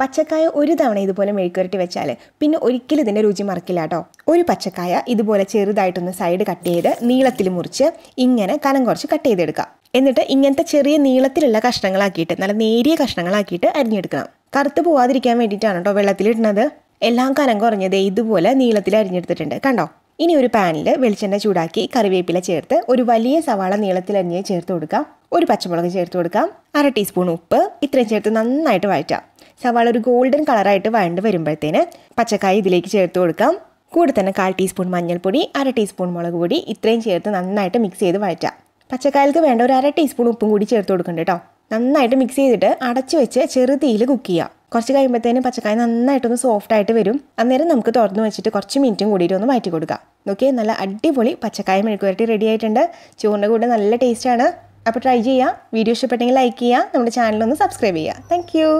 പച്ചക്കായ ഒരു തവണ ഇതുപോലെ മെഴുക്കുരട്ടി വെച്ചാൽ പിന്നെ ഒരിക്കലും ഇതിൻ്റെ രുചി മറക്കില്ല കേട്ടോ ഒരു പച്ചക്കായ ഇതുപോലെ ചെറുതായിട്ടൊന്ന് സൈഡ് കട്ട് ചെയ്ത് നീളത്തിൽ മുറിച്ച് ഇങ്ങനെ കനം കുറച്ച് കട്ട് ചെയ്തെടുക്കാം എന്നിട്ട് ഇങ്ങനത്തെ ചെറിയ നീളത്തിലുള്ള കഷ്ണങ്ങളാക്കിയിട്ട് നല്ല നേരിയ കഷ്ണങ്ങളാക്കിയിട്ട് അരിഞ്ഞെടുക്കണം കറുത്ത് പോവാതിരിക്കാൻ വേണ്ടിയിട്ടാണ് കേട്ടോ വെള്ളത്തിലിടുന്നത് എല്ലാം കനം കുറഞ്ഞത് ഇതുപോലെ നീളത്തിൽ അരിഞ്ഞെടുത്തിട്ടുണ്ട് കണ്ടോ ഇനി ഒരു പാനിൽ വെളിച്ചെണ്ണ ചൂടാക്കി കറിവേപ്പില ചേർത്ത് ഒരു വലിയ സവാള നീളത്തിൽ അരിഞ്ഞ് ചേർത്ത് കൊടുക്കാം ഒരു പച്ചമുളക് ചേർത്ത് കൊടുക്കാം അര ടീസ്പൂൺ ഉപ്പ് ഇത്രയും ചേർത്ത് നന്നായിട്ട് വഴറ്റാം സവാള ഒരു ഗോൾഡൻ കളറായിട്ട് വഴണ്ട് വരുമ്പോഴത്തേന് പച്ചക്കായ ഇതിലേക്ക് ചേർത്ത് കൊടുക്കാം കൂടെ തന്നെ കാൽ ടീസ്പൂൺ മഞ്ഞൾപ്പൊടി അര ടീസ്പൂൺ മുളക് പൊടി ഇത്രയും ചേർത്ത് നന്നായിട്ട് മിക്സ് ചെയ്ത് വഴറ്റാം പച്ചക്കായൽക്ക് വേണ്ട ഒരു അര ടീസ്പൂൺ ഉപ്പും കൂടി ചേർത്ത് കൊടുക്കണ്ട കേട്ടോ നന്നായിട്ട് മിക്സ് ചെയ്തിട്ട് അടച്ചു വെച്ച് തീയിൽ കുക്ക് ചെയ്യുക കുറച്ച് കഴിയുമ്പോഴത്തേനും പച്ചക്കായ നന്നായിട്ടൊന്ന് സോഫ്റ്റ് ആയിട്ട് വരും അന്നേരം നമുക്ക് തുറന്നു വെച്ചിട്ട് കുറച്ച് മിനിറ്റും കൂടിയിട്ട് ഒന്ന് മാറ്റി കൊടുക്കാം നോക്കിയേ നല്ല അടിപൊളി പച്ചക്കായ മെഴുക്കുവരട്ടി റെഡി ആയിട്ടുണ്ട് ചോറിൻ്റെ കൂടെ നല്ല ടേസ്റ്റാണ് അപ്പോൾ ട്രൈ ചെയ്യുക വീഡിയോ ഇഷ്ടപ്പെട്ടെങ്കിൽ ലൈക്ക് ചെയ്യുക നമ്മുടെ ചാനലൊന്ന് സബ്സ്ക്രൈബ് ചെയ്യുക താങ്ക്